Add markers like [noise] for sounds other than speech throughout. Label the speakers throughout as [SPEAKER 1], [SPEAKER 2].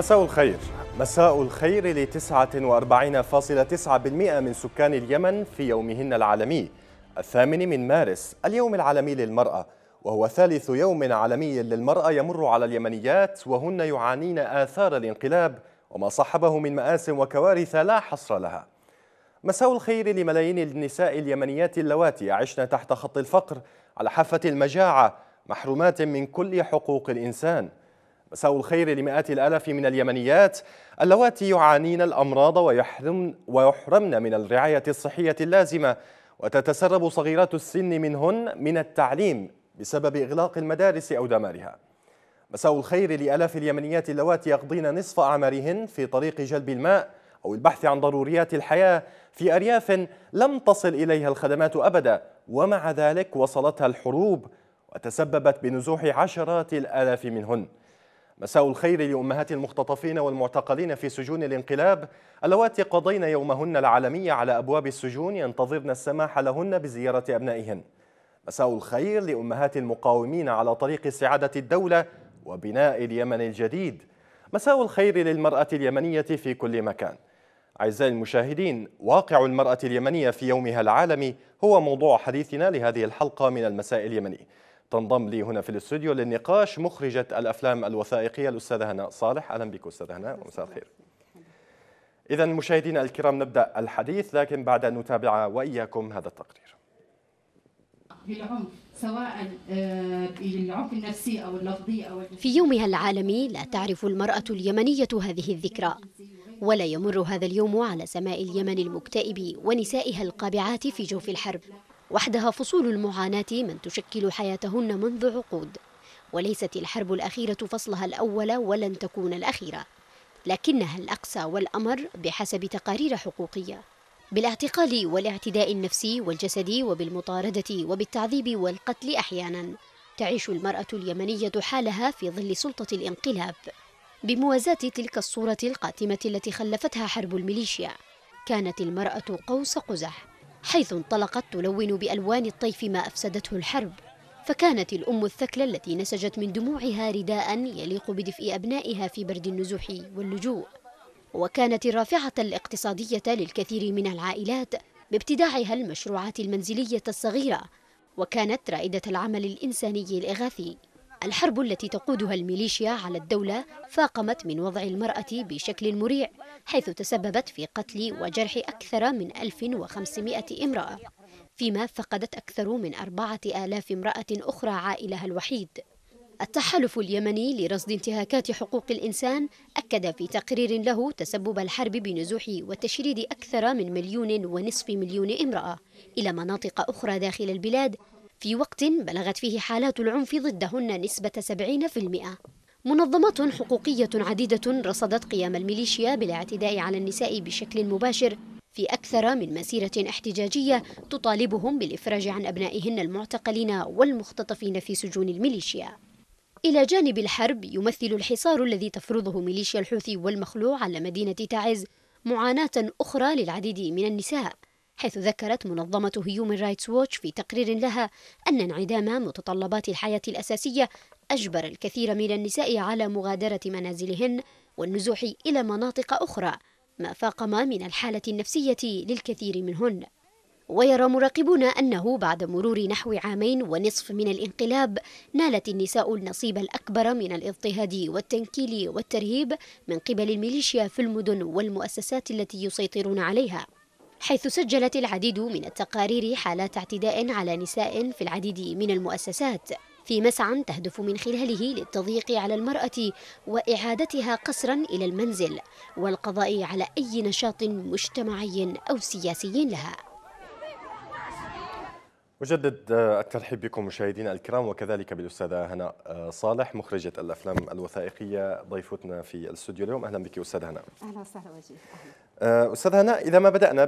[SPEAKER 1] مساء الخير مساء الخير ل 49.9% من سكان اليمن في يومهن العالمي الثامن من مارس اليوم العالمي للمرأة وهو ثالث يوم عالمي للمرأة يمر على اليمنيات وهن يعانين آثار الانقلاب وما صحبه من مآس وكوارث لا حصر لها مساء الخير لملايين النساء اليمنيات اللواتي عشن تحت خط الفقر على حافة المجاعة محرومات من كل حقوق الإنسان مساء الخير لمئات الآلاف من اليمنيات اللواتي يعانين الأمراض ويحرمن, ويحرمن من الرعاية الصحية اللازمة وتتسرب صغيرات السن منهن من التعليم بسبب إغلاق المدارس أو دمارها مساء الخير لألاف اليمنيات اللواتي يقضين نصف أعمارهن في طريق جلب الماء أو البحث عن ضروريات الحياة في أرياف لم تصل إليها الخدمات أبدا ومع ذلك وصلتها الحروب وتسببت بنزوح عشرات الآلاف منهن مساء الخير لأمهات المختطفين والمعتقلين في سجون الانقلاب اللواتي قضين يومهن العالمي على أبواب السجون ينتظرن السماح لهن بزيارة أبنائهن مساء الخير لأمهات المقاومين على طريق استعادة الدولة وبناء اليمن الجديد مساء الخير للمرأة اليمنية في كل مكان أعزائي المشاهدين واقع المرأة اليمنية في يومها العالمي هو موضوع حديثنا لهذه الحلقة من المساء اليمني تنضم لي هنا في الاستوديو للنقاش مخرجة الأفلام الوثائقية الأستاذة هناء صالح أهلا بك أستاذة هناء مساء الخير إذا مشاهدينا الكرام نبدأ الحديث لكن بعد أن نتابع وإياكم هذا التقرير
[SPEAKER 2] آه،
[SPEAKER 3] في يومها العالمي لا تعرف المرأة اليمنية هذه الذكرى ولا يمر هذا اليوم على سماء اليمن المكتئب ونسائها القابعات في جوف الحرب وحدها فصول المعاناة من تشكل حياتهن منذ عقود وليست الحرب الأخيرة فصلها الأول ولن تكون الأخيرة لكنها الأقصى والأمر بحسب تقارير حقوقية بالاعتقال والاعتداء النفسي والجسدي وبالمطاردة وبالتعذيب والقتل أحيانا تعيش المرأة اليمنية حالها في ظل سلطة الانقلاب بموازاة تلك الصورة القاتمة التي خلفتها حرب الميليشيا كانت المرأة قوس قزح حيث انطلقت تلون بألوان الطيف ما أفسدته الحرب فكانت الأم الثكلى التي نسجت من دموعها رداء يليق بدفء أبنائها في برد النزوح واللجوء وكانت الرافعة الاقتصادية للكثير من العائلات بابتداعها المشروعات المنزلية الصغيرة وكانت رائدة العمل الإنساني الإغاثي الحرب التي تقودها الميليشيا على الدولة فاقمت من وضع المرأة بشكل مريع حيث تسببت في قتل وجرح أكثر من 1500 امرأة فيما فقدت أكثر من 4000 امرأة أخرى عائلها الوحيد التحالف اليمني لرصد انتهاكات حقوق الإنسان أكد في تقرير له تسبب الحرب بنزوح وتشريد أكثر من مليون ونصف مليون امرأة إلى مناطق أخرى داخل البلاد في وقت بلغت فيه حالات العنف ضدهن نسبة 70% منظمات حقوقية عديدة رصدت قيام الميليشيا بالاعتداء على النساء بشكل مباشر في أكثر من مسيرة احتجاجية تطالبهم بالإفراج عن أبنائهن المعتقلين والمختطفين في سجون الميليشيا إلى جانب الحرب يمثل الحصار الذي تفرضه ميليشيا الحوثي والمخلوع على مدينة تعز معاناة أخرى للعديد من النساء حيث ذكرت منظمة هيومن رايتس ووتش في تقرير لها أن انعدام متطلبات الحياة الأساسية أجبر الكثير من النساء على مغادرة منازلهن والنزوح إلى مناطق أخرى ما فاقم من الحالة النفسية للكثير منهن ويرى مراقبون أنه بعد مرور نحو عامين ونصف من الانقلاب نالت النساء النصيب الأكبر من الاضطهاد والتنكيل والترهيب من قبل الميليشيا في المدن والمؤسسات التي يسيطرون عليها حيث سجلت العديد من التقارير حالات اعتداء على نساء في العديد من المؤسسات في مسعى تهدف من خلاله للتضييق على المرأة وإعادتها قسرا إلى المنزل والقضاء على أي نشاط مجتمعي أو سياسي لها
[SPEAKER 1] أجدد آه، الترحيب بكم مشاهدينا الكرام وكذلك بالأستاذة هنا آه، صالح مخرجة الأفلام الوثائقية ضيفتنا في الاستوديو اليوم أهلا بك أستاذة هنا
[SPEAKER 2] أهلا وسهلا وجيك
[SPEAKER 1] آه، أستاذ هناء إذا ما بدأنا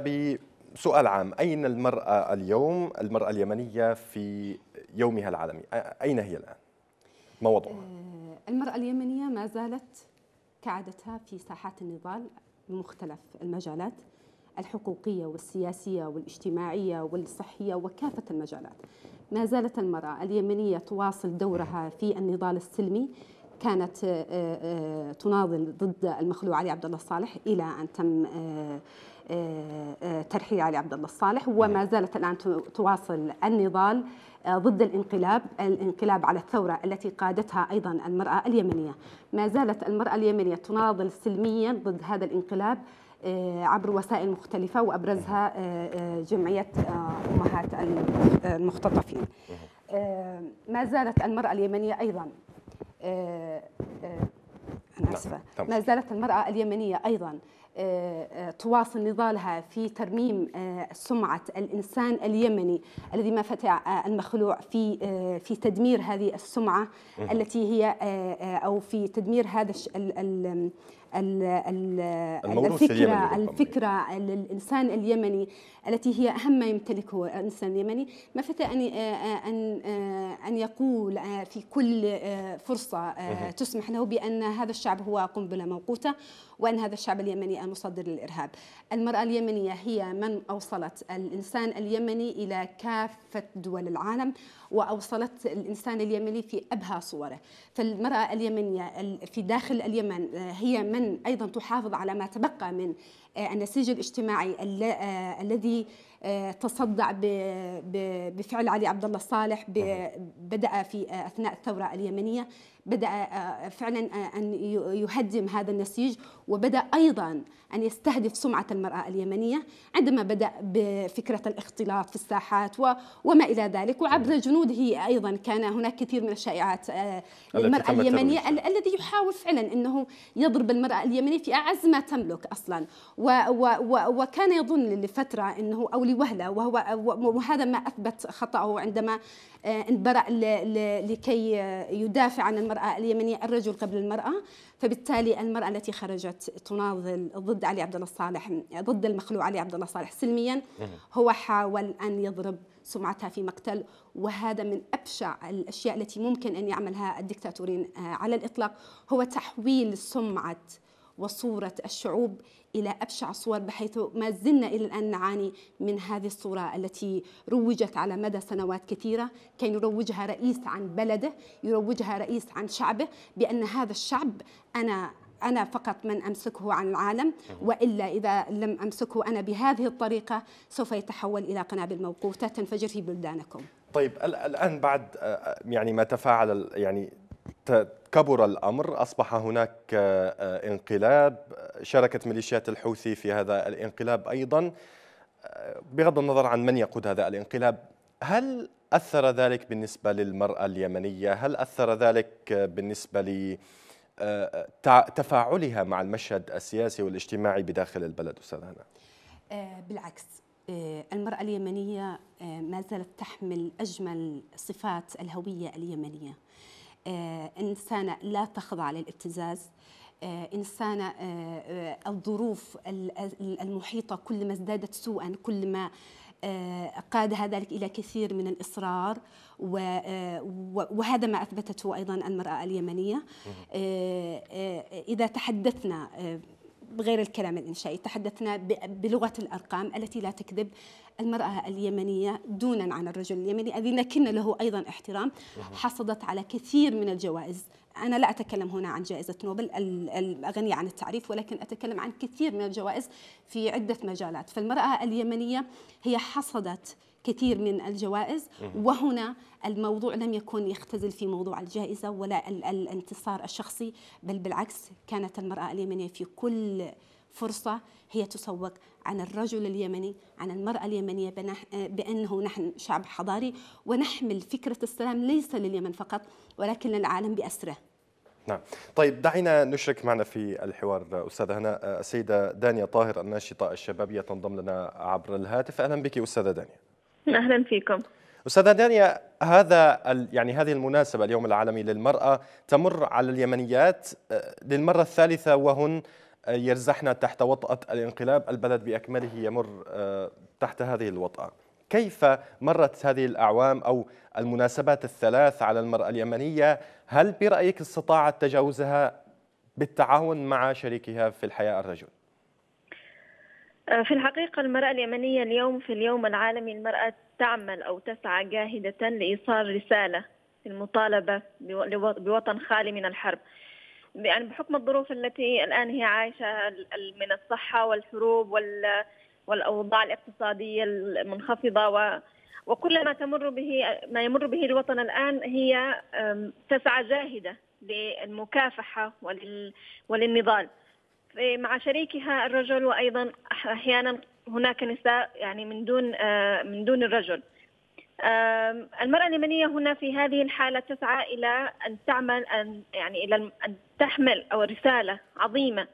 [SPEAKER 1] بسؤال عام أين المرأة اليوم المرأة اليمنية في يومها العالمي أين هي الآن ما وضعها آه،
[SPEAKER 2] المرأة اليمنية ما زالت كعادتها في ساحات النضال بمختلف المجالات الحقوقية والسياسية والاجتماعية والصحية وكافة المجالات ما زالت المرأة اليمنية تواصل دورها في النضال السلمي كانت آه، آه، تناضل ضد المخلوع علي عبد الله الصالح الى ان تم آه، ترحيل علي عبد الله الصالح وما نعم. زالت الان تواصل النضال ضد الانقلاب الانقلاب على الثورة التي قادتها أيضا المرأة اليمنية ما زالت المرأة اليمنية تناضل سلميا ضد هذا الانقلاب عبر وسائل مختلفة وأبرزها جمعية أمهات المختطفين نعم. ما زالت المرأة اليمنية أيضا آه، آه، أنا نعم، أسفة ما زالت المرأة اليمنية أيضا آه، تواصل نضالها في ترميم سمعة الإنسان اليمني الذي ما فتع المخلوع في في تدمير هذه السمعة التي هي أو في تدمير هذا الـ الـ الفكرة, الفكرة الإنسان اليمني التي هي أهم ما يمتلكه الإنسان اليمني ما فتى أن آه، أن آه، أن يقول آه، في كل فرصة تسمح له بأن هذا الشعب هو قنبلة موقوتة وأن هذا الشعب اليمني المصدر للإرهاب المرأة اليمنية هي من أوصلت الإنسان اليمني إلى كافة دول العالم وأوصلت الإنسان اليمني في أبهى صوره فالمرأة اليمنية في داخل اليمن آه، هي من أيضا تحافظ على ما تبقى من آه، النسيج الاجتماعي آه، الذي تصدع بفعل علي عبد الله صالح بدا في اثناء الثوره اليمنيه بدا فعلا ان يهدم هذا النسيج وبدأ أيضا أن يستهدف سمعة المرأة اليمنية عندما بدأ بفكرة الاختلاط في الساحات وما إلى ذلك وعبر جنوده أيضا كان هناك كثير من الشائعات آه، للمرأة اليمنية الذي يحاول فعلا أنه يضرب المرأة اليمنية في أعز ما تملك أصلا و و و وكان يظن لفترة أنه أو لوهلة وهو وهذا ما أثبت خطأه عندما آه، انبرأ لكي يدافع عن المرأة اليمنية الرجل قبل المرأة فبالتالي المرأة التي خرجت تناضل ضد علي عبد الله الصالح ضد المخلوع علي عبد الله الصالح سلميا هو حاول أن يضرب سمعتها في مقتل وهذا من أبشع الأشياء التي ممكن أن يعملها الدكتاتورين آه، على الإطلاق هو تحويل سمعة وصورة الشعوب إلى أبشع صور بحيث ما زلنا إلى الآن نعاني من هذه الصورة التي روجت على مدى سنوات كثيرة كي يروجها رئيس عن بلده يروجها رئيس عن شعبه بأن هذا الشعب أنا أنا فقط من أمسكه عن العالم وإلا إذا لم أمسكه أنا بهذه الطريقة سوف يتحول إلى قنابل موقوتة تنفجر في بلدانكم
[SPEAKER 1] طيب الآن بعد آه، يعني ما تفاعل يعني كبر الأمر أصبح هناك آه، آه، انقلاب شاركت ميليشيات الحوثي في هذا الانقلاب أيضا آه، بغض النظر عن من يقود هذا الانقلاب هل أثر ذلك بالنسبة للمرأة اليمنية هل أثر ذلك بالنسبة لتفاعلها مع المشهد السياسي والاجتماعي بداخل البلد أستاذ هنا
[SPEAKER 2] بالعكس المرأة اليمنية ما زالت تحمل أجمل صفات الهوية اليمنية آه، إنسانة لا تخضع للابتزاز آه، إنسانة آه، الظروف المحيطة كل ما ازدادت سوءا كل ما قادها ذلك إلى كثير من الإصرار وهذا ما أثبتته أيضا المرأة اليمنية إذا تحدثنا غير الكلام الإنشائي تحدثنا بلغة الأرقام التي لا تكذب المرأة اليمنية دونا عن الرجل اليمني الذي لكن له أيضا احترام حصدت على كثير من الجوائز أنا لا أتكلم هنا عن جائزة نوبل الغنية عن التعريف ولكن أتكلم عن كثير من الجوائز في عدة مجالات فالمرأة اليمنية هي حصدت كثير من الجوائز وهنا الموضوع لم يكن يختزل في موضوع الجائزة ولا الانتصار الشخصي بل بالعكس كانت المرأة اليمنية في كل فرصة هي تسوق عن الرجل اليمني عن المرأة اليمنية بأنه نحن شعب حضاري ونحمل فكرة السلام ليس لليمن فقط ولكن للعالم بأسره
[SPEAKER 1] نعم طيب دعينا نشرك معنا في الحوار أستاذة هنا السيدة دانيا طاهر الناشطة الشبابية تنضم لنا عبر الهاتف أهلا بك أستاذة دانيا
[SPEAKER 4] اهلا فيكم
[SPEAKER 1] استاذه دانيا هذا يعني هذه المناسبه اليوم العالمي للمراه تمر على اليمنيات آه، للمره الثالثه وهن آه، يرزحن تحت وطأة الانقلاب البلد بأكمله يمر آه، تحت هذه الوطأة كيف مرت هذه الأعوام أو المناسبات الثلاث على المرأة اليمنية هل برأيك استطاعت تجاوزها بالتعاون مع شريكها في الحياة الرجل؟
[SPEAKER 4] آه، في الحقيقة المرأة اليمنية اليوم في اليوم العالمي المرأة تعمل أو تسعى جاهدة لإيصال رسالة المطالبة بوطن خالي من الحرب يعني بحكم الظروف التي الآن هي عايشة من الصحة والحروب والأوضاع الاقتصادية المنخفضة وكل ما تمر به ما يمر به الوطن الآن هي تسعى جاهدة للمكافحة وللنضال إيه، مع شريكها الرجل وايضا احيانا هناك نساء يعني من دون آه، من دون الرجل المرأة اليمنية هنا في هذه الحالة تسعى إلى أن تعمل أن يعني إلى أن تحمل أو رسالة عظيمة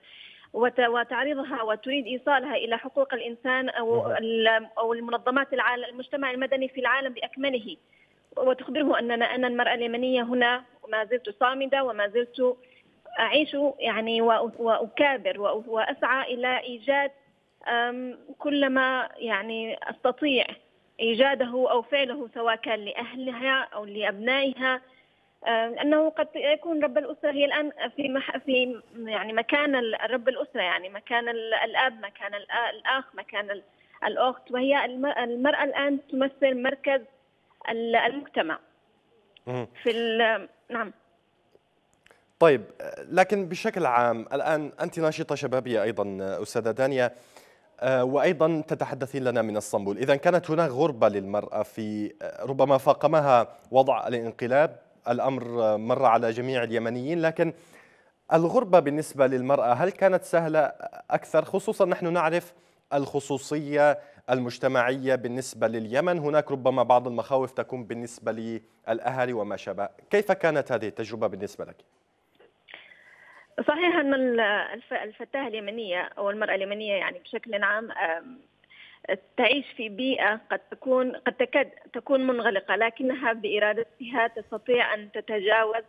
[SPEAKER 4] وتعرضها وتريد إيصالها إلى حقوق الإنسان أو نعم. أو المنظمات العالم المجتمع المدني في العالم بأكمله وتخبره أننا أن المرأة اليمنية هنا ما زلت صامدة وما زلت أعيش يعني وأكابر وأسعى إلى إيجاد كل ما يعني أستطيع إيجاده أو فعله سواء كان لأهلها أو لأبنائها أنه قد يكون رب الأسرة هي الآن في مح في يعني مكان رب الأسرة يعني مكان الأب مكان الأخ مكان الأخت وهي المرأة الآن تمثل مركز المجتمع في نعم
[SPEAKER 1] طيب لكن بشكل عام الآن أنت ناشطة شبابية أيضا أستاذة دانيا آه، وأيضا تتحدثين لنا من اسطنبول إذا كانت هناك غربة للمرأة في آه، ربما فاقمها وضع الانقلاب الأمر آه، مر على جميع اليمنيين لكن الغربة بالنسبة للمرأة هل كانت سهلة أكثر خصوصا نحن نعرف الخصوصية المجتمعية بالنسبة لليمن هناك ربما بعض المخاوف تكون بالنسبة للأهالي وما شابه كيف كانت هذه التجربة بالنسبة لك؟
[SPEAKER 4] صحيح ان الفتاه اليمنيه او المراه اليمنيه يعني بشكل عام تعيش في بيئه قد تكون قد تكاد تكون منغلقه لكنها بارادتها تستطيع ان تتجاوز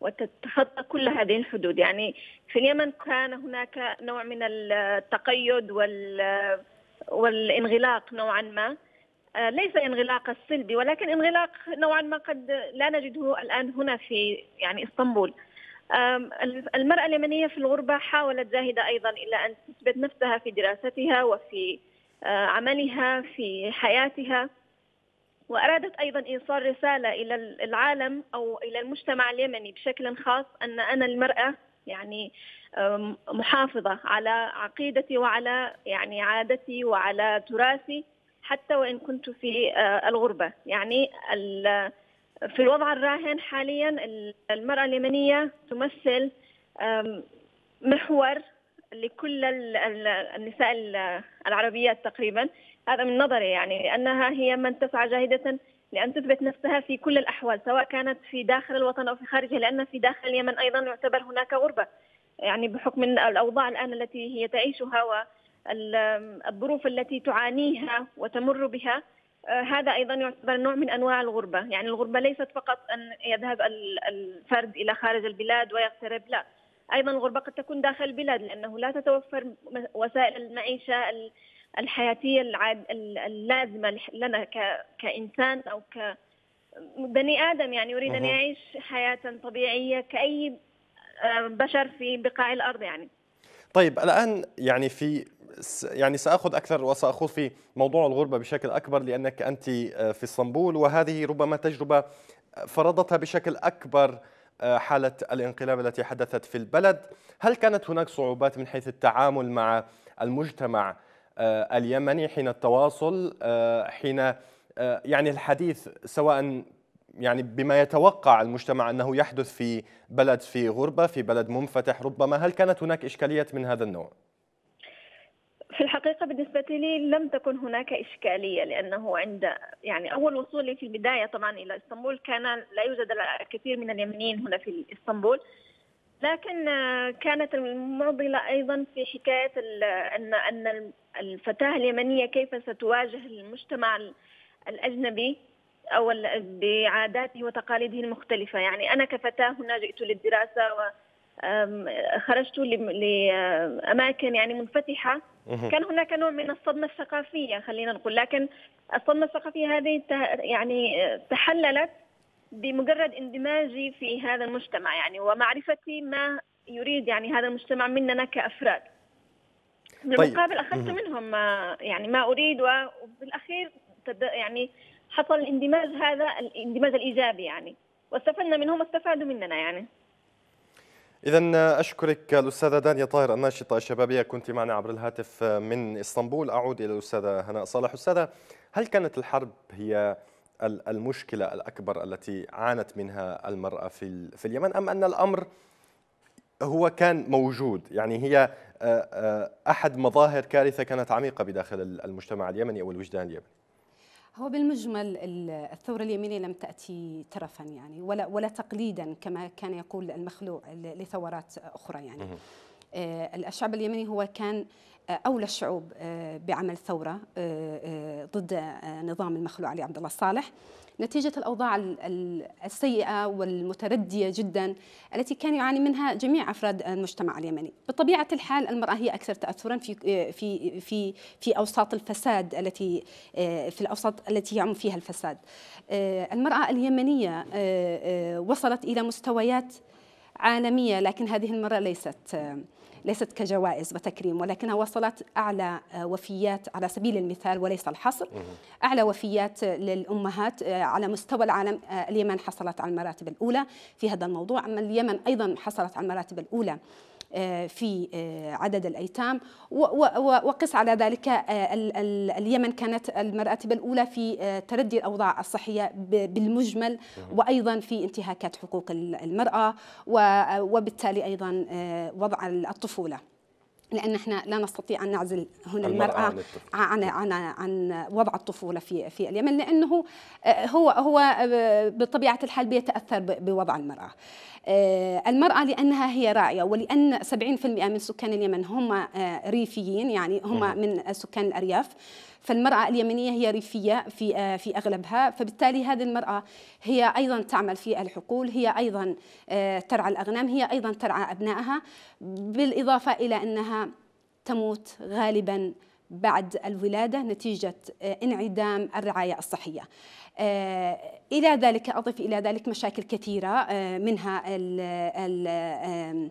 [SPEAKER 4] وتتخطى كل هذه الحدود يعني في اليمن كان هناك نوع من التقيد وال والانغلاق نوعا ما آه، ليس انغلاق السلبي ولكن انغلاق نوعا ما قد لا نجده الان هنا في يعني اسطنبول المرأة اليمنية في الغربة حاولت زاهدة أيضا إلى أن تثبت نفسها في دراستها وفي أه، عملها في حياتها وأرادت أيضا إيصال رسالة إلى العالم أو إلى المجتمع اليمني بشكل خاص أن أنا المرأة يعني محافظة على عقيدتي وعلى يعني عادتي وعلى تراثي حتى وإن كنت في أه، الغربة يعني في الوضع الراهن حاليا المرأة اليمنية تمثل محور لكل النساء العربيات تقريبا هذا من نظري يعني لأنها هي من تسعى جاهدة لأن تثبت نفسها في كل الأحوال سواء كانت في داخل الوطن أو في خارجه لأن في داخل اليمن أيضا يعتبر هناك غربة يعني بحكم الأوضاع الآن التي هي تعيشها والظروف التي تعانيها وتمر بها آه، هذا ايضا يعتبر نوع من انواع الغربه، يعني الغربه ليست فقط ان يذهب الفرد الى خارج البلاد ويغترب، لا، ايضا الغربه قد تكون داخل البلاد لانه لا تتوفر وسائل المعيشه الحياتيه اللازمه لنا كانسان او ك بني ادم يعني يريد ان يعيش حياه طبيعيه كاي آه، بشر في بقاع الارض يعني.
[SPEAKER 1] طيب الان يعني في يعني ساخذ اكثر وساخوض في موضوع الغربه بشكل اكبر لانك انت آه، في اسطنبول وهذه ربما تجربه فرضتها بشكل اكبر آه، حاله الانقلاب التي حدثت في البلد، هل كانت هناك صعوبات من حيث التعامل مع المجتمع آه، اليمني حين التواصل حين يعني الحديث سواء يعني بما يتوقع المجتمع انه يحدث في بلد في غربه في بلد منفتح ربما هل كانت هناك اشكاليه من هذا النوع؟
[SPEAKER 4] في الحقيقة بالنسبة لي لم تكن هناك إشكالية لأنه عند يعني أول وصولي في البداية طبعا إلى إسطنبول كان لا يوجد الكثير من اليمنيين هنا في إسطنبول لكن كانت المعضلة أيضا في حكاية أن أن الفتاة اليمنية كيف ستواجه المجتمع الأجنبي أو بعاداته وتقاليده المختلفة يعني أنا كفتاة هنا جئت للدراسة و خرجت لأماكن يعني منفتحة كان هناك نوع من الصدمة الثقافية خلينا نقول لكن الصدمة الثقافية هذه يعني تحللت بمجرد اندماجي في هذا المجتمع يعني ومعرفتي ما يريد يعني هذا المجتمع مننا كأفراد طيب. بالمقابل أخذت منهم آه، يعني ما أريد وبالأخير يعني حصل الاندماج هذا الاندماج الايجابي يعني واستفدنا منهم واستفادوا مننا يعني
[SPEAKER 1] إذا أشكرك الأستاذة دانيا طاهر الناشطة الشبابية كنت معنا عبر الهاتف من إسطنبول أعود إلى الأستاذة هناء صالح أستاذة هل كانت الحرب هي المشكلة الأكبر التي عانت منها المرأة في, في اليمن أم أن الأمر هو كان موجود يعني هي آه، آه، أحد مظاهر كارثة كانت عميقة بداخل المجتمع اليمني أو الوجدان اليمني
[SPEAKER 2] هو بالمجمل الثورة اليمينية لم تأتي ترفا يعني ولا ولا تقليدا كما كان يقول المخلوع لثورات أخرى يعني آه، الشعب اليمني هو كان آه، أولى الشعوب آه، بعمل ثورة ضد نظام المخلوع علي عبد الله صالح نتيجة الأوضاع السيئة والمتردية جدا التي كان يعاني منها جميع أفراد المجتمع اليمني بطبيعة الحال المرأة هي أكثر تأثرا في في في في أوساط الفساد التي آه، في الأوساط التي يعم فيها الفساد آه، المرأة اليمنية آه، وصلت إلى مستويات عالمية لكن هذه المرة ليست ليست كجوائز وتكريم ولكنها وصلت أعلى آه، وفيات على سبيل المثال وليس الحصر أعلى وفيات للأمهات آه، على مستوى العالم آه، اليمن حصلت على المراتب الأولى في هذا الموضوع أما اليمن أيضا حصلت على المراتب الأولى آه، في آه، عدد الأيتام وقس على ذلك آه، اليمن كانت المراتب الأولى في تردي الأوضاع الصحية بالمجمل وأيضا في انتهاكات حقوق المرأة وبالتالي أيضا وضع الطفولة لان احنا لا نستطيع ان نعزل هنا المراه, المرأة عن, عن عن وضع الطفوله في في اليمن لانه آه، هو هو آه، بطبيعه الحال بيتاثر بوضع المراه. آه، المراه لانها هي راعيه ولان 70% من سكان اليمن هم ريفيين يعني هم من سكان الارياف فالمرأة اليمنية هي ريفية في آه، في أغلبها فبالتالي هذه المرأة هي أيضا تعمل في الحقول هي أيضا آه، ترعى الأغنام هي أيضا ترعى أبنائها بالإضافة إلى أنها تموت غالبا بعد الولادة نتيجة آه، انعدام الرعاية الصحية إلى ذلك أضف إلى ذلك مشاكل كثيرة آه، منها آه،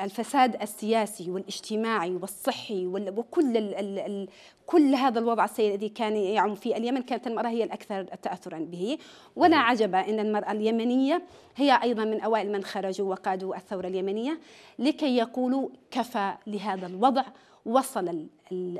[SPEAKER 2] الفساد السياسي والاجتماعي والصحي وكل كل هذا الوضع السيء الذي كان يعم في اليمن كانت المرأة هي الأكثر تأثرا به ولا نعم. عجب أن المرأة اليمنية هي أيضا من أوائل من خرجوا وقادوا الثورة اليمنية لكي يقولوا كفى لهذا الوضع وصل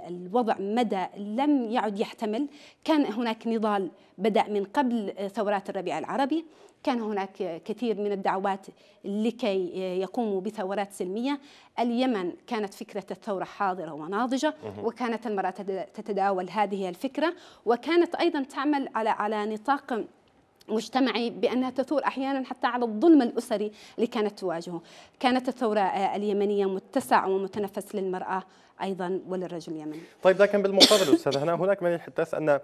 [SPEAKER 2] الوضع مدى لم يعد يحتمل كان هناك نضال بدأ من قبل ثورات الربيع العربي كان هناك كثير من الدعوات لكي يقوموا بثورات سلمية اليمن كانت فكرة الثورة حاضرة وناضجة وكانت المرأة تتداول هذه الفكرة وكانت أيضا تعمل على على نطاق مجتمعي بأنها تثور أحيانا حتى على الظلم الأسري اللي كانت تواجهه كانت الثورة اليمنية متسع ومتنفس للمرأة أيضا وللرجل اليمني
[SPEAKER 1] طيب لكن بالمقابل أستاذ هنا هناك من يحدث أن آه،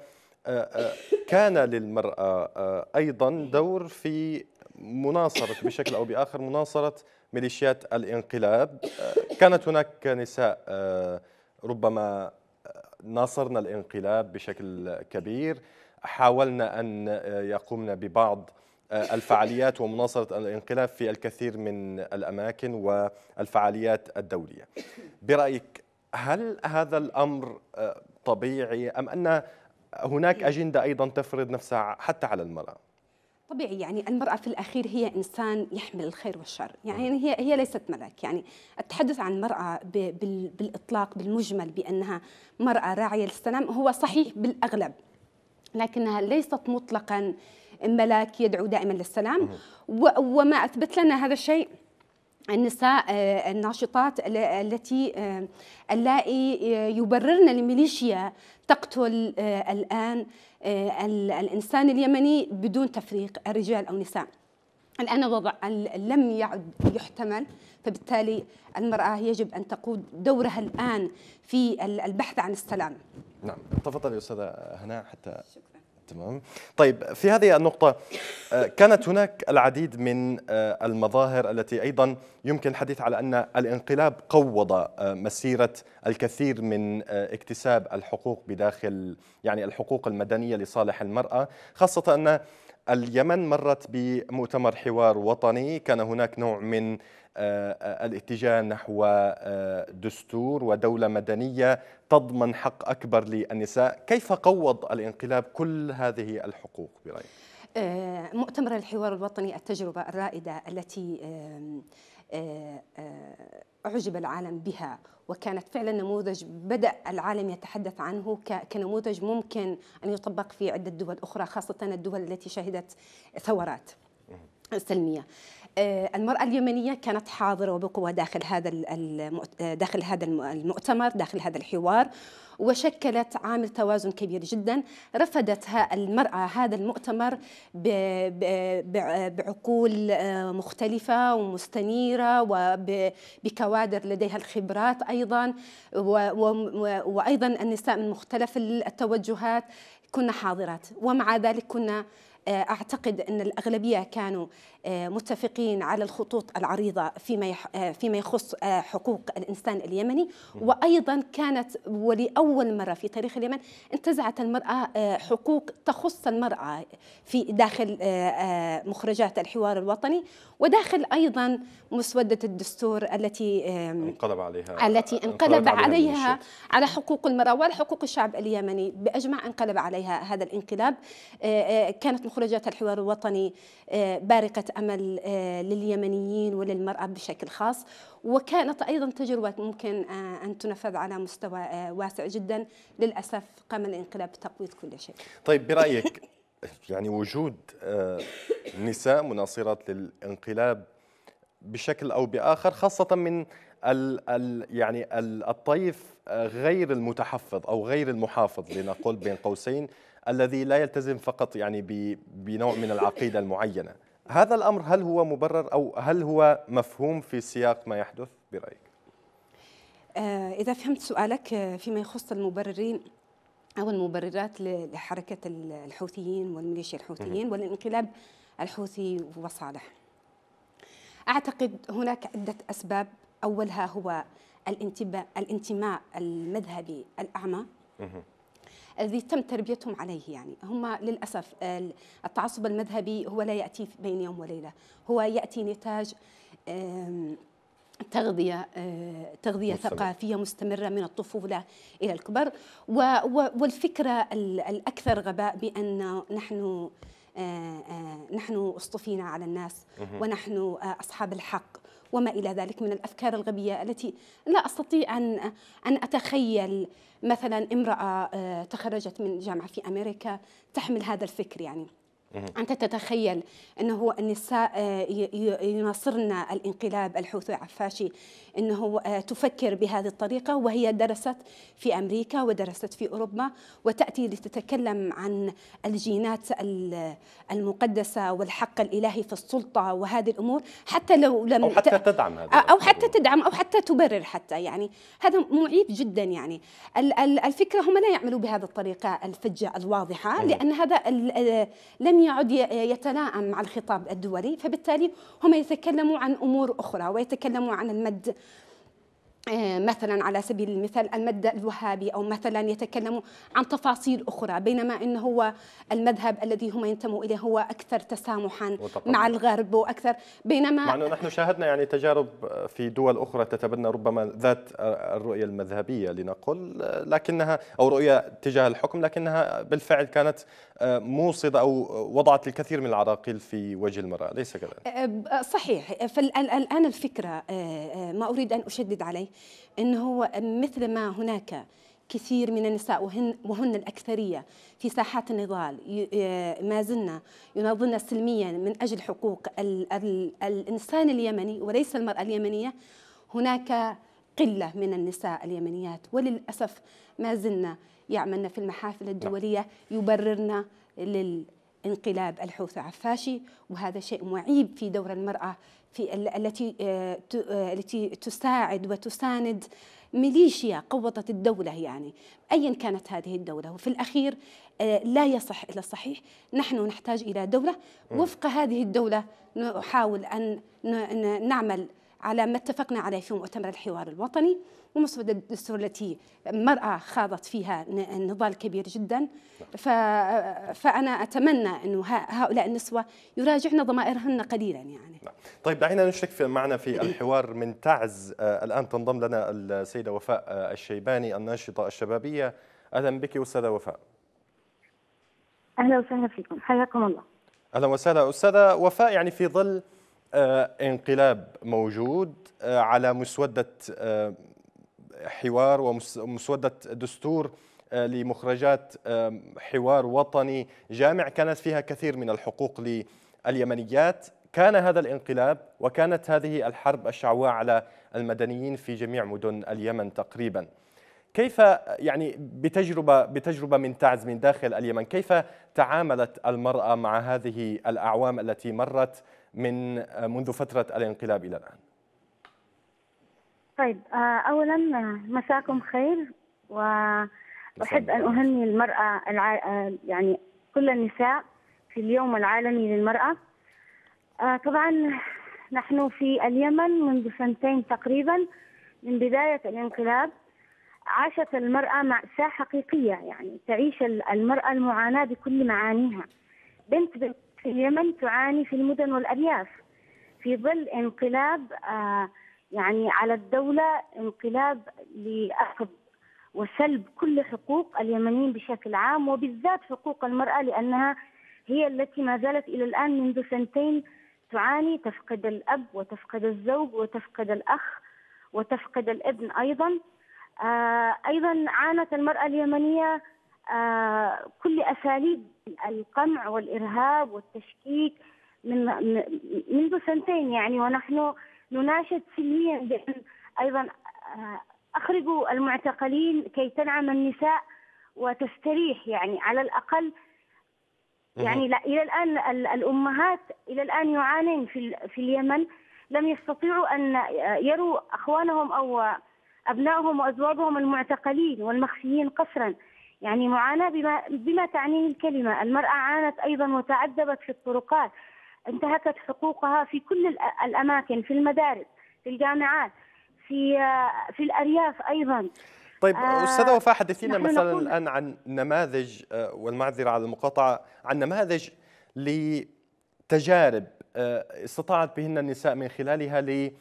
[SPEAKER 1] آه، كان للمرأة آه، أيضا دور في مناصرة بشكل أو بآخر مناصرة ميليشيات الانقلاب كانت هناك نساء ربما ناصرنا الانقلاب بشكل كبير حاولنا أن آه، يقومنا ببعض آه، الفعاليات ومناصرة الانقلاب في الكثير من الأماكن والفعاليات الدولية برأيك هل هذا الأمر آه، طبيعي أم أن هناك أجندة أيضا تفرض نفسها حتى على المرأة؟
[SPEAKER 2] طبيعي يعني المرأة في الأخير هي إنسان يحمل الخير والشر يعني هي هي ليست ملك يعني التحدث عن المرأة بالإطلاق بالمجمل بأنها مرأة راعية للسلام هو صحيح بالأغلب لكنها ليست مطلقا ملاك يدعو دائما للسلام وما أثبت لنا هذا الشيء النساء آه، الناشطات التي آه، اللائي آه، يبررن لميليشيا تقتل الآن الإنسان اليمني بدون تفريق رجال أو نساء الآن الوضع لم يعد يحتمل فبالتالي المرأة يجب أن تقود دورها الآن في البحث عن السلام
[SPEAKER 1] نعم تفضلي أستاذة هناء حتى شكرا تمام طيب في هذه النقطة آه، كانت هناك العديد من آه، المظاهر التي أيضا يمكن الحديث على أن الانقلاب قوض آه، مسيرة الكثير من اكتساب الحقوق بداخل يعني الحقوق المدنية لصالح المرأة خاصة أن اليمن مرت بمؤتمر حوار وطني كان هناك نوع من آه، الاتجاه نحو آه، دستور ودولة مدنية تضمن حق أكبر للنساء كيف قوض الانقلاب كل هذه الحقوق برأيك؟
[SPEAKER 2] آه، مؤتمر الحوار الوطني التجربة الرائدة التي أعجب العالم بها وكانت فعلا نموذج بدأ العالم يتحدث عنه كنموذج ممكن أن يطبق في عدة دول أخرى خاصة الدول التي شهدت ثورات سلمية آه، المرأة اليمنية كانت حاضرة وبقوة داخل هذا آه، داخل هذا المؤتمر داخل هذا الحوار وشكلت عامل توازن كبير جدا رفضت المرأة هذا المؤتمر بعقول آه، مختلفة ومستنيرة وبكوادر لديها الخبرات أيضا وأيضا النساء من مختلف التوجهات كنا حاضرات ومع ذلك كنا آه، اعتقد ان الاغلبيه كانوا آه، متفقين على الخطوط العريضه فيما آه، فيما يخص حقوق الانسان اليمني وايضا كانت ولاول مره في تاريخ اليمن انتزعت المراه حقوق تخص المراه في داخل مخرجات الحوار الوطني وداخل ايضا مسوده الدستور التي
[SPEAKER 1] انقلب عليها التي انقلب عليها
[SPEAKER 2] على حقوق المراه وعلى حقوق الشعب اليمني باجمع انقلب عليها هذا الانقلاب كانت مخرجات الحوار الوطني آه، بارقة أمل آه، لليمنيين وللمرأة بشكل خاص وكانت أيضا تجربة ممكن آه، أن تنفذ على مستوى واسع جدا للأسف قام الانقلاب بتقويض كل شيء طيب [laughs] برأيك
[SPEAKER 1] يعني وجود نساء مناصرات للانقلاب بشكل أو بآخر خاصة من ال ال يعني الطيف غير المتحفظ او غير المحافظ لنقول بين قوسين الذي لا يلتزم فقط يعني بنوع من العقيده المعينه هذا الامر هل هو مبرر او هل هو مفهوم في سياق ما يحدث برايك
[SPEAKER 2] آه، اذا فهمت سؤالك آه، فيما يخص المبررين او المبررات لحركه الحوثيين والميليشيا الحوثيين والانقلاب الحوثي وصالح اعتقد هناك عده اسباب اولها هو الانتماء المذهبي الاعمى الذي تم تربيتهم عليه يعني هم للأسف التعصب المذهبي هو لا يأتي بين يوم وليلة هو يأتي نتاج تغذية آه، تغذية مستمر. ثقافية مستمرة من الطفولة إلى الكبر والفكرة الأكثر غباء بأن نحن آه، آه، نحن اصطفينا على الناس ونحن أصحاب الحق وما إلى ذلك من الأفكار الغبية التي لا أستطيع أن أن أتخيل مثلا امرأة آه، تخرجت من جامعة في أمريكا تحمل هذا الفكر يعني أنت تتخيل أنه النساء آه، يناصرن الانقلاب الحوثي عفاشي أنه آه، تفكر بهذه الطريقة وهي درست في أمريكا ودرست في أوروبا وتأتي لتتكلم عن الجينات المقدسة والحق الإلهي في السلطة وهذه الأمور حتى لو لم أو حتى تدعم هذا أو حتى تدعم أو حتى تبرر حتى يعني هذا معيب جدا يعني الفكرة هم لا يعملوا بهذه الطريقة الفجة الواضحة لأن هذا آه، لم لم يعد يتلائم مع الخطاب الدولي فبالتالي هم يتكلموا عن أمور أخرى ويتكلموا عن المد آه، مثلا على سبيل المثال المد الوهابي او مثلا يتكلم عن تفاصيل اخرى بينما انه هو المذهب الذي هم ينتموا اليه هو اكثر تسامحا وطبعا. مع الغرب واكثر بينما مع انه نحن
[SPEAKER 1] شاهدنا يعني تجارب في دول اخرى تتبنى ربما ذات الرؤيه المذهبيه لنقل لكنها او رؤيه تجاه الحكم لكنها بالفعل كانت آه، موصده او وضعت الكثير من العراقيل في وجه المراه ليس كذلك
[SPEAKER 2] صحيح فالان الفكره آه، ما اريد ان اشدد عليه أنه هو مثل ما هناك كثير من النساء وهن, وهن الأكثرية في ساحات النضال آه، ما زلنا يناضلن سلميا من أجل حقوق الـ الـ الإنسان اليمني وليس المرأة اليمنية هناك قلة من النساء اليمنيات وللأسف ما زلنا يعملن في المحافل نعم. الدولية يبررن للانقلاب الحوثي عفاشي وهذا شيء معيب في دور المرأة في التي آه، آه، التي تساعد وتساند ميليشيا قوضت الدولة يعني أيا كانت هذه الدولة وفي الأخير آه، لا يصح إلى الصحيح نحن نحتاج إلى دولة وفق هذه الدولة نحاول أن نعمل على ما اتفقنا عليه في مؤتمر الحوار الوطني ومسودة الدستور التي مرأة خاضت فيها نضال كبير جدا نعم. فأنا أتمنى أن هؤلاء النسوة يراجعن ضمائرهن قليلا يعني
[SPEAKER 1] نعم. طيب دعينا نشرك في معنا في الحوار من تعز آه، الآن تنضم لنا السيدة وفاء آه، الشيباني الناشطة الشبابية أهلا بك أستاذة وفاء
[SPEAKER 5] أهلا وسهلا
[SPEAKER 6] فيكم حياكم الله
[SPEAKER 1] أهلا وسهلا أستاذة وفاء يعني في ظل آه، انقلاب موجود على مسودة حوار ومسودة دستور آه، لمخرجات حوار وطني جامع كانت فيها كثير من الحقوق لليمنيات كان هذا الانقلاب وكانت هذه الحرب الشعواء على المدنيين في جميع مدن اليمن تقريبا كيف يعني بتجربه بتجربه من تعز من داخل اليمن كيف تعاملت المراه مع هذه الاعوام التي مرت من آه، منذ فتره الانقلاب الى الان
[SPEAKER 6] طيب آه، اولا آه، مساكم خير واحب ان اهني المراه الع... آه، يعني كل النساء في اليوم العالمي للمراه طبعا نحن في اليمن منذ سنتين تقريبا من بدايه الانقلاب عاشت المراه ماساه حقيقيه يعني تعيش المراه المعاناه بكل معانيها بنت, في اليمن تعاني في المدن والارياف في ظل انقلاب آه يعني على الدولة انقلاب لأخذ وسلب كل حقوق اليمنيين بشكل عام وبالذات حقوق المرأة لأنها هي التي ما زالت إلى الآن منذ سنتين تعاني تفقد الأب وتفقد الزوج وتفقد الأخ وتفقد الابن أيضا آه أيضا عانت المرأة اليمنية آه كل أساليب القمع والإرهاب والتشكيك من منذ سنتين يعني ونحن نناشد سلميا بأن أيضا آه، أخرجوا المعتقلين كي تنعم النساء وتستريح يعني على الأقل يعني لا إلى الآن الأمهات إلى الآن يعانين في, في اليمن لم يستطيعوا أن آه، يروا أخوانهم أو أبنائهم وأزواجهم المعتقلين والمخفيين قسرا يعني معاناة بما, بما تعنيه الكلمة المرأة عانت أيضا وتعذبت في الطرقات انتهكت حقوقها في كل الاماكن في المدارس في الجامعات في آه، في الارياف ايضا
[SPEAKER 1] طيب آه، استاذه وفاء حدثينا مثلا نقول... الان عن نماذج آه، والمعذره على المقاطعه عن نماذج لتجارب استطاعت بهن النساء من خلالها ل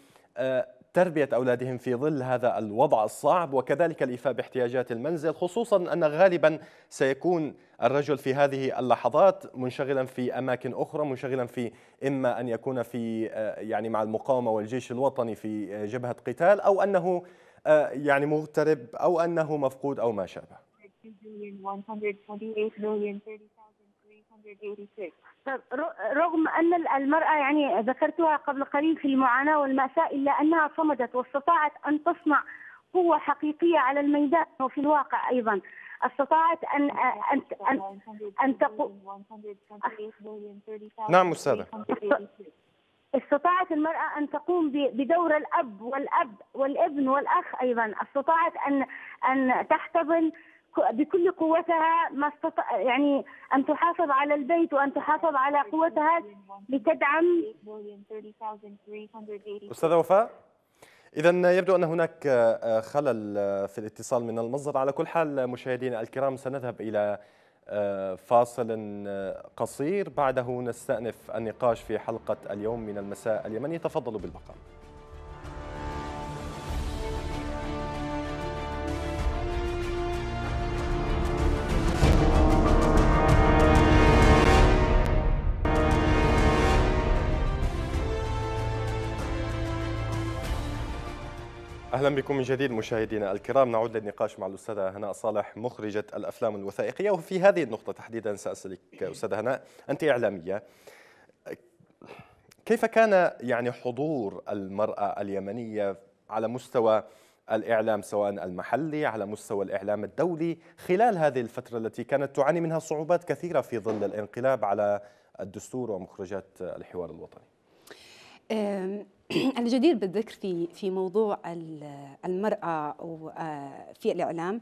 [SPEAKER 1] تربية أولادهم في ظل هذا الوضع الصعب وكذلك الإيفاء باحتياجات المنزل خصوصا أن غالبا سيكون الرجل في هذه اللحظات منشغلا في أماكن أخرى منشغلا في إما أن يكون في آه، يعني مع المقاومة والجيش الوطني في آه، جبهة قتال أو أنه آه، يعني مغترب أو أنه مفقود أو ما شابه
[SPEAKER 5] رغم
[SPEAKER 6] أن المرأة يعني ذكرتها قبل قليل في المعاناة والمأساة إلا أنها صمدت واستطاعت أن تصنع قوة حقيقية على الميدان وفي الواقع أيضا استطاعت أن أن أن, أن تقو... نعم أستاذة استطاعت المرأة أن تقوم بدور الأب والأب والابن والأخ أيضا استطاعت أن أن تحتضن بكل قوتها ما استطاع يعني ان تحافظ على البيت وان تحافظ على قوتها لتدعم
[SPEAKER 1] استاذه وفاء إذا يبدو أن هناك آه، خلل آه، في الاتصال من المصدر على كل حال مشاهدينا الكرام سنذهب إلى آه، فاصل قصير بعده نستأنف النقاش في حلقة اليوم من المساء اليمني تفضلوا بالبقاء اهلا بكم من جديد مشاهدينا الكرام نعود للنقاش مع الاستاذه هناء صالح مخرجه الافلام الوثائقيه وفي هذه النقطه تحديدا ساسالك [coughs] استاذه هناء انت اعلاميه كيف كان يعني حضور المراه اليمنيه على مستوى الاعلام سواء المحلي على مستوى الاعلام الدولي خلال هذه الفتره التي كانت تعاني منها صعوبات كثيره في ظل الانقلاب على الدستور ومخرجات الحوار الوطني
[SPEAKER 2] [clears throat] الجدير بالذكر في في موضوع المرأة وفي آه، الإعلام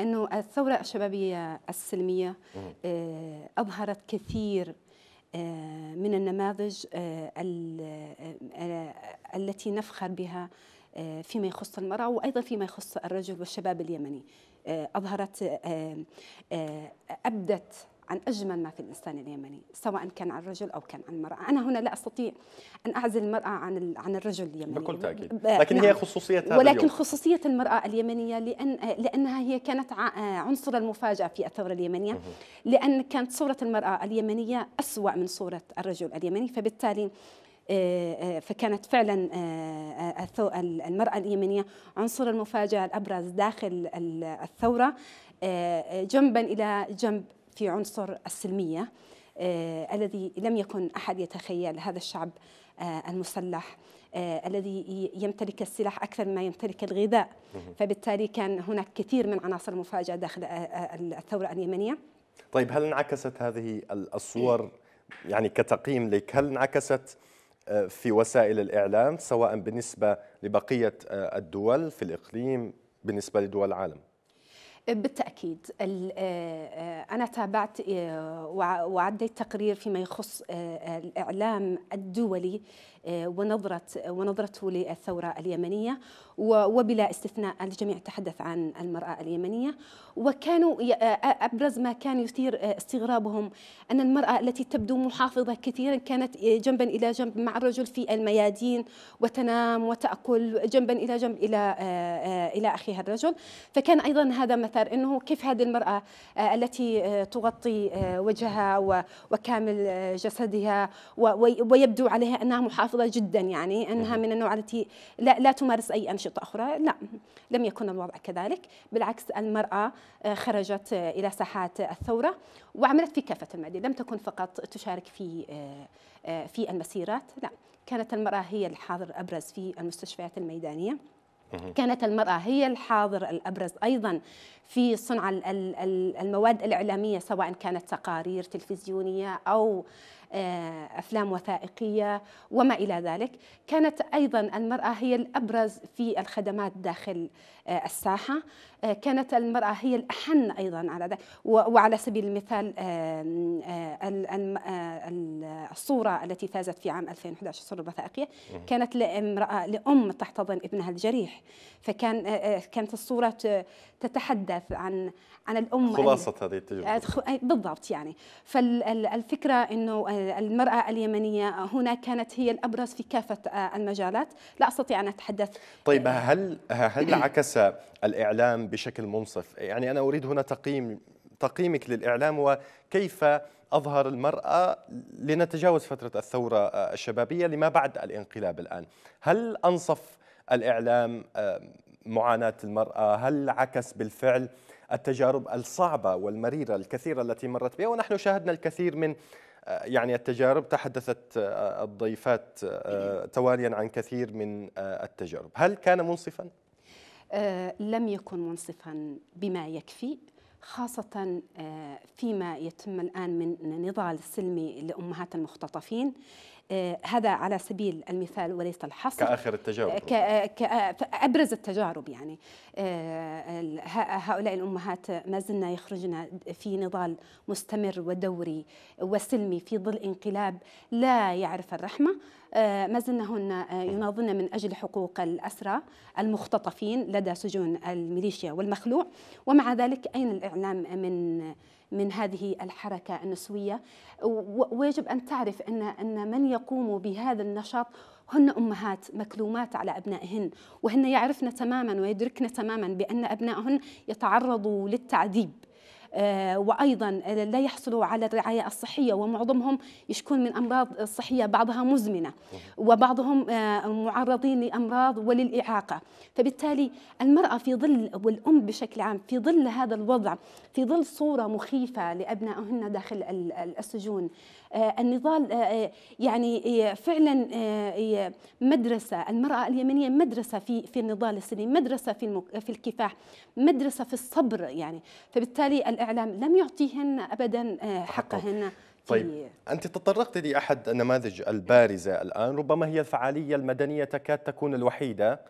[SPEAKER 2] أنه الثورة الشبابية السلمية آه، أظهرت كثير آه، من النماذج التي نفخر بها فيما يخص المرأة وأيضا فيما يخص الرجل والشباب اليمني أظهرت أبدت عن أجمل ما في الإنسان اليمني سواء كان عن الرجل أو كان عن المرأة أنا هنا لا أستطيع أن أعزل المرأة عن عن الرجل
[SPEAKER 1] اليمني بكل تأكيد لكن نعم. هي خصوصيتها ولكن اليوم.
[SPEAKER 2] خصوصية المرأة اليمنية لأن لأنها هي كانت آه، عنصر المفاجأة في الثورة اليمنية لأن كانت صورة المرأة اليمنية أسوأ من صورة الرجل اليمني فبالتالي آه، آه، فكانت فعلا المرأة اليمنية عنصر المفاجأة الأبرز داخل الثورة جنبا إلى جنب في عنصر السلمية آه، الذي لم يكن أحد يتخيل هذا الشعب آه، المسلح آه، الذي يمتلك السلاح أكثر مما يمتلك الغذاء فبالتالي كان هناك كثير من عناصر المفاجأة داخل الثورة اليمنية
[SPEAKER 1] طيب هل انعكست هذه الصور إيه. يعني كتقييم لك هل انعكست في وسائل الإعلام سواء بالنسبة لبقية الدول في الإقليم بالنسبة لدول العالم
[SPEAKER 2] بالتأكيد آه، آه، أنا تابعت آه، وعديت تقرير فيما يخص الإعلام الدولي آه، ونظرة ونظرته للثورة اليمنية وبلا استثناء الجميع تحدث عن المرأة اليمنية وكانوا آه، آه، أبرز ما كان يثير استغرابهم أن المرأة التي تبدو محافظة كثيرا كانت جنبا إلى جنب مع الرجل في الميادين وتنام وتأكل جنبا إلى جنب إلى إلى أخيها الرجل فكان أيضا هذا مثار أنه كيف هذه المرأة التي تغطي وجهها وكامل جسدها ويبدو عليها أنها محافظة حافظه جدا يعني انها من النوع التي لا, لا تمارس اي انشطه اخرى، لا لم يكن الوضع كذلك، بالعكس المراه آه، خرجت آه، الى ساحات الثوره وعملت في كافه المدينه، لم تكن فقط تشارك في آه، في المسيرات، لا كانت المراه هي الحاضر الابرز في المستشفيات الميدانيه. كانت المرأة هي الحاضر الأبرز أيضا في صنع المواد الإعلامية سواء كانت تقارير تلفزيونية أو آه، أفلام وثائقية وما إلى ذلك كانت أيضا المرأة هي الأبرز في الخدمات داخل آه، الساحة آه، كانت المرأة هي الأحن أيضا على ذلك وعلى سبيل المثال الصورة التي فازت في عام 2011 الصورة الوثائقية كانت لامرأة لأم تحتضن ابنها الجريح فكان كانت الصورة تتحدث الهدف عن عن الام خلاصه هذه التجربه آه، آه، بالضبط يعني فالفكره انه آه، المراه اليمنيه هنا كانت هي الابرز في كافه المجالات لا استطيع ان اتحدث
[SPEAKER 1] طيب هل هل [coughs] عكس الاعلام بشكل منصف يعني انا اريد هنا تقييم تقييمك للاعلام وكيف أظهر المرأة لنتجاوز فترة الثورة الشبابية لما بعد الانقلاب الآن هل أنصف الإعلام معاناة المرأة هل عكس بالفعل التجارب الصعبة والمريرة الكثيرة التي مرت بها ونحن شاهدنا الكثير من آه، يعني التجارب تحدثت آه، الضيفات آه، تواليا عن كثير من التجارب هل كان منصفا؟
[SPEAKER 2] لم يكن منصفا بما يكفي خاصة فيما يتم الآن من نضال سلمي لأمهات المختطفين آه، هذا على سبيل المثال وليس الحصر كآخر التجارب كأبرز آه، آه، التجارب يعني هؤلاء الأمهات ما زلنا يخرجن في نضال مستمر ودوري وسلمي في ظل انقلاب لا يعرف الرحمة ما زلنا هن يناضلن من أجل حقوق الأسرى المختطفين لدى سجون الميليشيا والمخلوع ومع ذلك أين الإعلام من من هذه الحركة النسوية ويجب أن تعرف أن أن من يقوم بهذا النشاط هن أمهات مكلومات على أبنائهن وهن يعرفن تماما ويدركن تماما بأن أبنائهن يتعرضوا للتعذيب آه، وأيضا لا يحصلوا على الرعاية الصحية ومعظمهم يشكون من أمراض صحية بعضها مزمنة وبعضهم آه، معرضين لأمراض وللإعاقة فبالتالي المرأة في ظل والأم بشكل عام في ظل هذا الوضع في ظل صورة مخيفة لأبنائهن داخل السجون آه، النضال آه، آه، يعني فعلا مدرسة المرأة اليمنية مدرسة في في النضال السلمي مدرسة في في الكفاح مدرسة في الصبر يعني فبالتالي الإعلام لم يعطيهن أبدا حقهن طيب
[SPEAKER 1] أنت تطرقت لأحد النماذج البارزة الآن ربما هي الفعالية المدنية تكاد تكون الوحيدة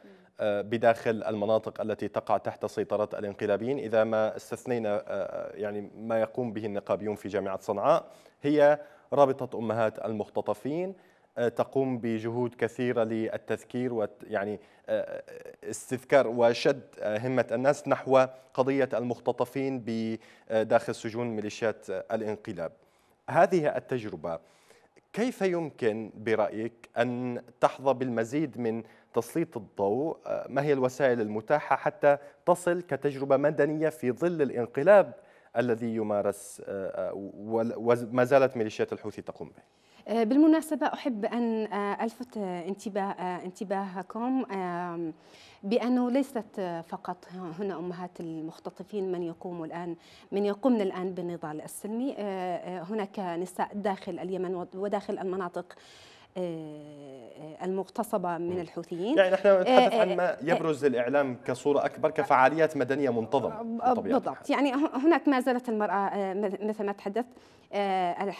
[SPEAKER 1] بداخل المناطق التي تقع تحت سيطرة الانقلابيين إذا ما استثنينا يعني ما يقوم به النقابيون في جامعة صنعاء هي رابطة أمهات المختطفين آه، تقوم بجهود كثيرة للتذكير ويعني آه، آه، استذكار وشد همة الناس نحو قضية المختطفين بداخل سجون ميليشيات الانقلاب هذه التجربة كيف يمكن برأيك أن تحظى بالمزيد من تسليط الضوء ما هي الوسائل المتاحة حتى تصل كتجربة مدنية في ظل الانقلاب الذي يمارس آه، آه، وما زالت ميليشيات الحوثي تقوم به
[SPEAKER 2] آه، بالمناسبة أحب أن ألفت انتباه انتباهكم بأنه ليست فقط هنا أمهات المختطفين من يقوم الآن من يقومن الآن بالنضال السلمي هناك نساء داخل اليمن وداخل المناطق آه، آه، المغتصبة من الحوثيين
[SPEAKER 1] يعني نحن آه، نتحدث عن ما يبرز للإعلام كصورة أكبر كفعاليات مدنية منتظمة بالضبط
[SPEAKER 2] يعني هناك ما زالت المرأة مثل ما تحدثت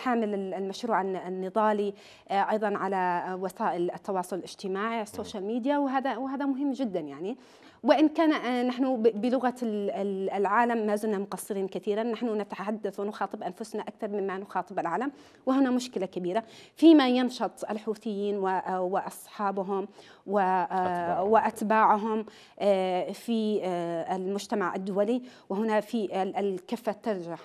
[SPEAKER 2] حامل المشروع النضالي أيضا على وسائل التواصل الاجتماعي السوشيال ميديا وهذا وهذا مهم جدا يعني وإن كان آه، نحن بلغة العالم ما زلنا مقصرين كثيرا نحن نتحدث ونخاطب أنفسنا أكثر مما نخاطب العالم وهنا مشكلة كبيرة فيما ينشط الحوثيين آه، وأصحابهم آه، وأتباعهم في المجتمع الدولي وهنا في الكفة ترجح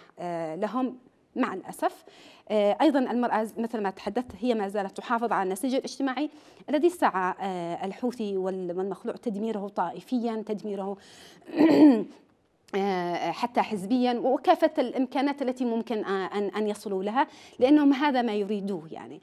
[SPEAKER 2] لهم مع الأسف آه، أيضا المرأة مثل ما تحدثت هي ما زالت تحافظ على النسيج الاجتماعي الذي سعى آه، الحوثي والمخلوع تدميره طائفيا تدميره [clears throat] آه، حتى حزبيا وكافة الإمكانات التي ممكن أن أن يصلوا لها لأنهم هذا ما يريدوه يعني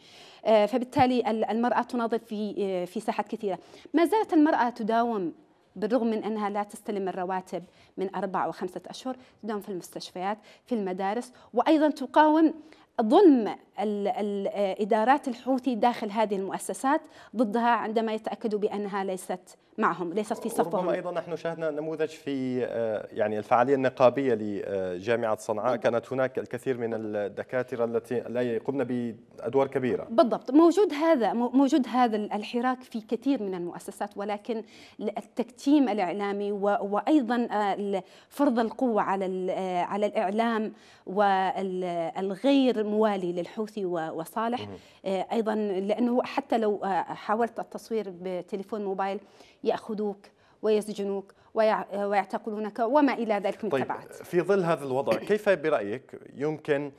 [SPEAKER 2] فبالتالي المرأة تناضل في في ساحات كثيرة ما زالت المرأة تداوم بالرغم من انها لا تستلم الرواتب من اربع وخمسه اشهر تداوم في المستشفيات في المدارس وايضا تقاوم ظلم الادارات آه، الحوثي داخل هذه المؤسسات ضدها عندما يتأكدوا بأنها ليست معهم ليست في صفهم ربما أيضا
[SPEAKER 1] نحن شاهدنا نموذج في آه، يعني الفعالية النقابية لجامعة صنعاء نعم. كانت هناك الكثير من الدكاترة التي لا يقمن بأدوار كبيرة
[SPEAKER 2] بالضبط موجود هذا موجود هذا الحراك في كثير من المؤسسات ولكن التكتيم الإعلامي وأيضا آه، فرض القوة على على الإعلام والغير موالي للحوثي حوثي وصالح آه، ايضا لانه حتى لو آه، حاولت التصوير بتليفون موبايل ياخذوك ويسجنوك ويعتقلونك وما الى ذلك من طيب تبعات.
[SPEAKER 1] في ظل هذا الوضع كيف برايك يمكن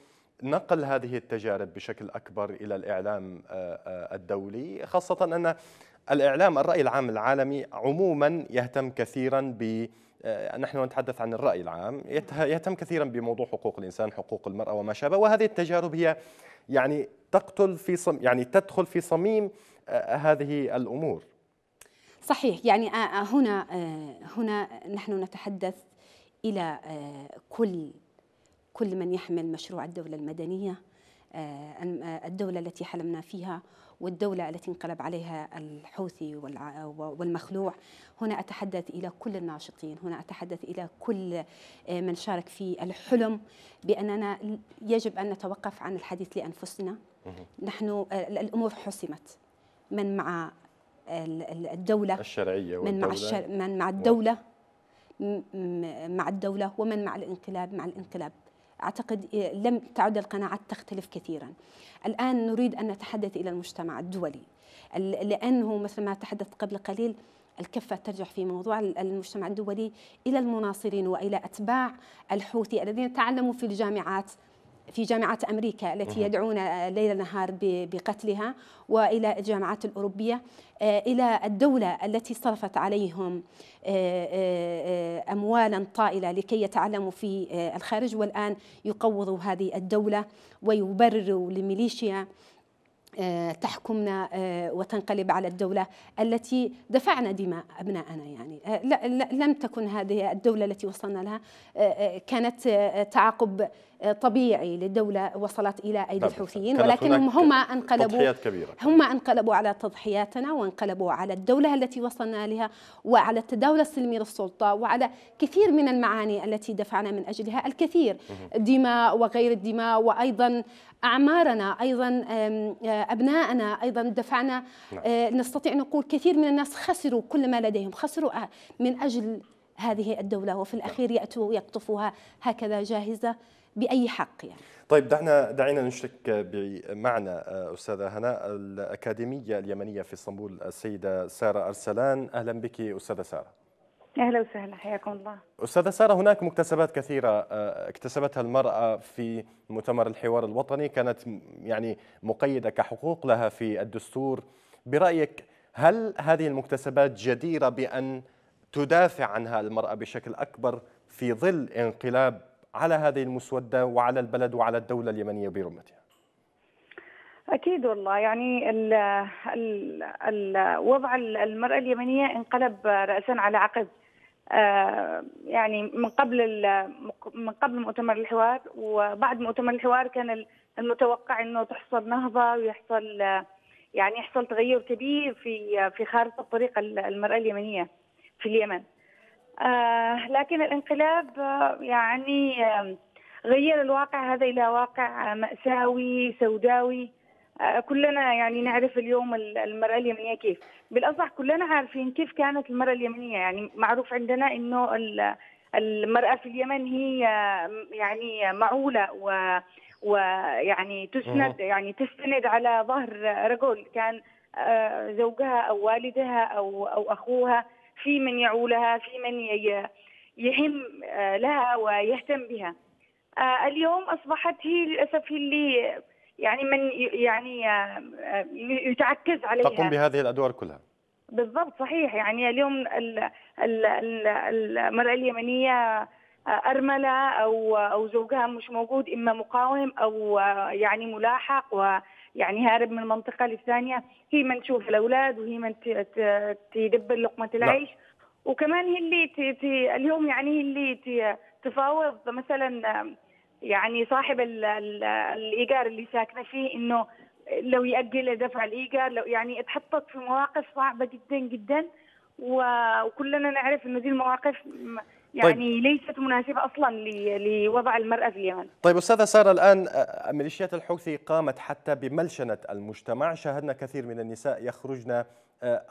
[SPEAKER 1] نقل هذه التجارب بشكل اكبر الى الاعلام آه، الدولي خاصه ان الاعلام الراي العام العالمي عموما يهتم كثيرا ب نحن نتحدث عن الراي العام يهتم كثيرا بموضوع حقوق الانسان حقوق المراه وما شابه وهذه التجارب هي يعني تقتل في صم يعني تدخل في صميم آه، هذه الامور
[SPEAKER 2] صحيح يعني آه، آه، هنا هنا نحن نتحدث الى كل كل من يحمل مشروع الدوله المدنيه آه، آه، الدولة التي حلمنا فيها والدولة التي انقلب عليها الحوثي والمخلوع هنا أتحدث إلى كل الناشطين هنا أتحدث إلى كل آه، من شارك في الحلم بأننا يجب أن نتوقف عن الحديث لأنفسنا نحن الأمور حسمت من مع الدولة الشرعية من مع, الشر من مع الدولة مع الدولة ومن مع الانقلاب مع الانقلاب أعتقد إيه، لم تعد القناعات تختلف كثيرا الآن نريد أن نتحدث إلى المجتمع الدولي لأنه مثل ما تحدثت قبل قليل الكفة ترجع في موضوع المجتمع الدولي إلى المناصرين وإلى أتباع الحوثي الذين تعلموا في الجامعات في جامعة أمريكا التي يدعون آه، ليل نهار بقتلها وإلى الجامعات الأوروبية آه، إلى الدولة التي صرفت عليهم آه، أموالا طائلة لكي يتعلموا في الخارج والآن يقوضوا هذه الدولة ويبرروا لميليشيا تحكمنا وتنقلب على الدولة التي دفعنا دماء أبنائنا يعني لا لم تكن هذه الدولة التي وصلنا لها كانت تعاقب طبيعي للدولة وصلت إلى أيدي نعم، الحوثيين ولكنهم هم أنقلبوا كبيرة. هم أنقلبوا على تضحياتنا وانقلبوا على الدولة التي وصلنا لها وعلى التداول السلمي للسلطة وعلى كثير من المعاني التي دفعنا من أجلها الكثير دماء وغير الدماء وأيضا أعمارنا أيضا آه، أبنائنا أيضا دفعنا نعم. آه، نستطيع نقول كثير من الناس خسروا كل ما لديهم خسروا آه، من أجل هذه الدولة وفي الأخير يأتوا يقطفوها هكذا جاهزة باي حق يعني
[SPEAKER 1] طيب دعنا دعينا نشرك معنا آه، استاذه هناء الاكاديميه اليمنيه في اسطنبول السيده ساره ارسلان اهلا بك استاذه ساره
[SPEAKER 5] اهلا وسهلا حياكم الله
[SPEAKER 1] استاذه ساره هناك مكتسبات كثيره آه، اكتسبتها المراه في مؤتمر الحوار الوطني كانت يعني مقيده كحقوق لها في الدستور برايك هل هذه المكتسبات جديره بان تدافع عنها المراه بشكل اكبر في ظل انقلاب على هذه المسودة وعلى البلد وعلى الدولة اليمنية برمتها
[SPEAKER 5] أكيد والله يعني ال ال ال وضع المرأة اليمنية انقلب رأسا على عقب آه، يعني من قبل من قبل مؤتمر الحوار وبعد مؤتمر الحوار كان المتوقع انه تحصل نهضه ويحصل يعني يحصل تغير كبير في في خارطه طريق المراه اليمنيه في اليمن آه لكن الانقلاب آه، يعني غير الواقع هذا الى واقع ماساوي سوداوي آه، كلنا يعني نعرف اليوم المرأة اليمنية كيف بالأصح كلنا عارفين كيف كانت المرأة اليمنية يعني معروف عندنا أنه المرأة في اليمن هي يعني معولة و ويعني تسند يعني تستند على ظهر رجل كان آه، زوجها أو والدها أو أو أخوها في من يعولها في من يهم آه، لها ويهتم بها آه، اليوم أصبحت هي للأسف هي اللي يعني من يعني آه، يتعكز عليها تقوم بهذه الأدوار كلها بالضبط صحيح يعني اليوم المرأة اليمنية أرملة أو أو زوجها مش موجود إما مقاوم أو يعني ملاحق و يعني هارب من منطقه للثانيه هي من تشوف الاولاد وهي من تدبر لقمه العيش وكمان هي اللي تي تي اليوم يعني هي اللي تي تفاوض مثلا يعني صاحب الـ الـ الايجار اللي ساكنه فيه انه لو ياجل دفع الايجار لو يعني اتحطت في مواقف صعبه جدا جدا وكلنا نعرف انه دي المواقف طيب. يعني طيب. ليست مناسبة أصلا لوضع المرأة في اليمن
[SPEAKER 1] طيب أستاذة سارة الآن آه، ميليشيات الحوثي قامت حتى بملشنة المجتمع شاهدنا كثير من النساء يخرجن آه،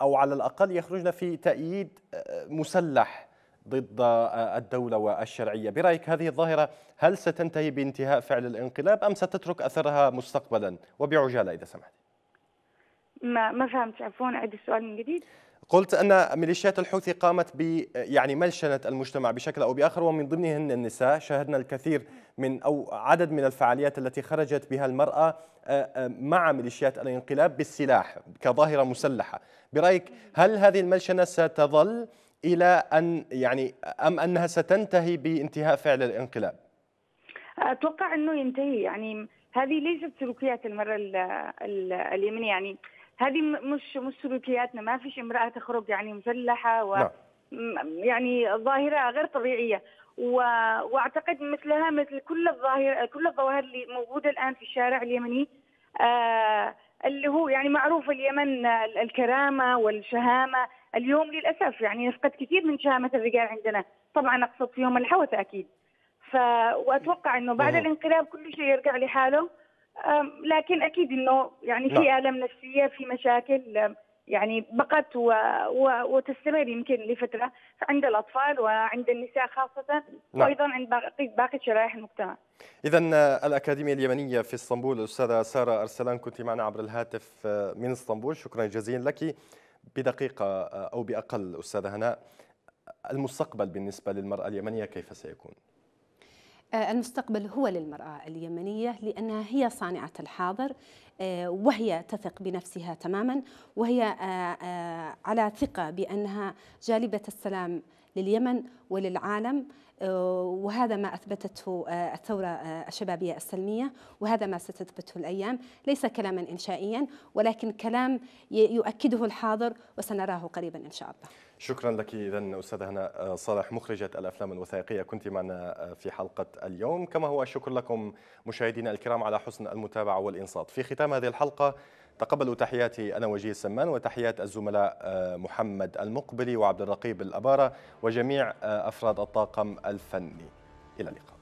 [SPEAKER 1] أو على الأقل يخرجن في تأييد آه، مسلح ضد الدولة والشرعية برأيك هذه الظاهرة هل ستنتهي بانتهاء فعل الانقلاب أم ستترك أثرها مستقبلا وبعجالة إذا سمحت
[SPEAKER 5] ما ما فهمت عفوا عيد السؤال من جديد
[SPEAKER 1] قلت أن ميليشيات الحوثي قامت ب يعني ملشنة المجتمع بشكل أو بآخر ومن ضمنهن النساء شاهدنا الكثير من أو عدد من الفعاليات التي خرجت بها المرأة آه، آه، مع ميليشيات الانقلاب بالسلاح كظاهرة مسلحة برأيك هل هذه الملشنة ستظل إلى أن يعني أم أنها ستنتهي بانتهاء فعل الانقلاب؟
[SPEAKER 5] أتوقع أنه ينتهي يعني هذه ليست سلوكيات المرأة اليمنية يعني هذه مش مش سلوكياتنا ما فيش امراه تخرج يعني مسلحه و نعم. يعني ظاهره غير طبيعيه و... واعتقد مثلها مثل كل الظاهر كل الظواهر اللي موجوده الان في الشارع اليمني آ... آه، اللي هو يعني معروف اليمن الكرامه والشهامه اليوم للاسف يعني نفقد كثير من شهامه الرجال عندنا طبعا اقصد فيهم الحوث اكيد ف... واتوقع انه بعد نعم. الانقلاب كل شيء يرجع لحاله لكن اكيد انه يعني في نعم. الام نفسيه في مشاكل يعني بقت و... و... وتستمر يمكن لفتره عند الاطفال وعند النساء خاصه نعم. وايضا عند باقي باقي شرائح المجتمع.
[SPEAKER 1] اذا آه، الاكاديميه اليمنيه في اسطنبول الاستاذه ساره ارسلان كنت معنا عبر الهاتف آه، من اسطنبول شكرا جزيلا لك بدقيقه آه، او باقل استاذه هناء المستقبل بالنسبه للمراه اليمنيه كيف سيكون؟
[SPEAKER 2] آه، المستقبل هو للمرأة اليمنية لأنها هي صانعة الحاضر آه، وهي تثق بنفسها تماما وهي آه، على ثقة بأنها جالبة السلام لليمن وللعالم وهذا ما أثبتته الثورة الشبابية السلمية وهذا ما ستثبته الأيام ليس كلاما إنشائيا ولكن كلام يؤكده الحاضر وسنراه قريبا إن
[SPEAKER 1] شاء الله شكرا لك اذا استاذه هناء صالح مخرجه الافلام الوثائقيه كنت معنا في حلقه اليوم كما هو الشكر لكم مشاهدينا الكرام على حسن المتابعه والانصات في ختام هذه الحلقه تقبلوا تحياتي انا وجيه السمان وتحيات الزملاء آه، محمد المقبلي وعبد الرقيب الاباره وجميع آه، افراد الطاقم الفني الى اللقاء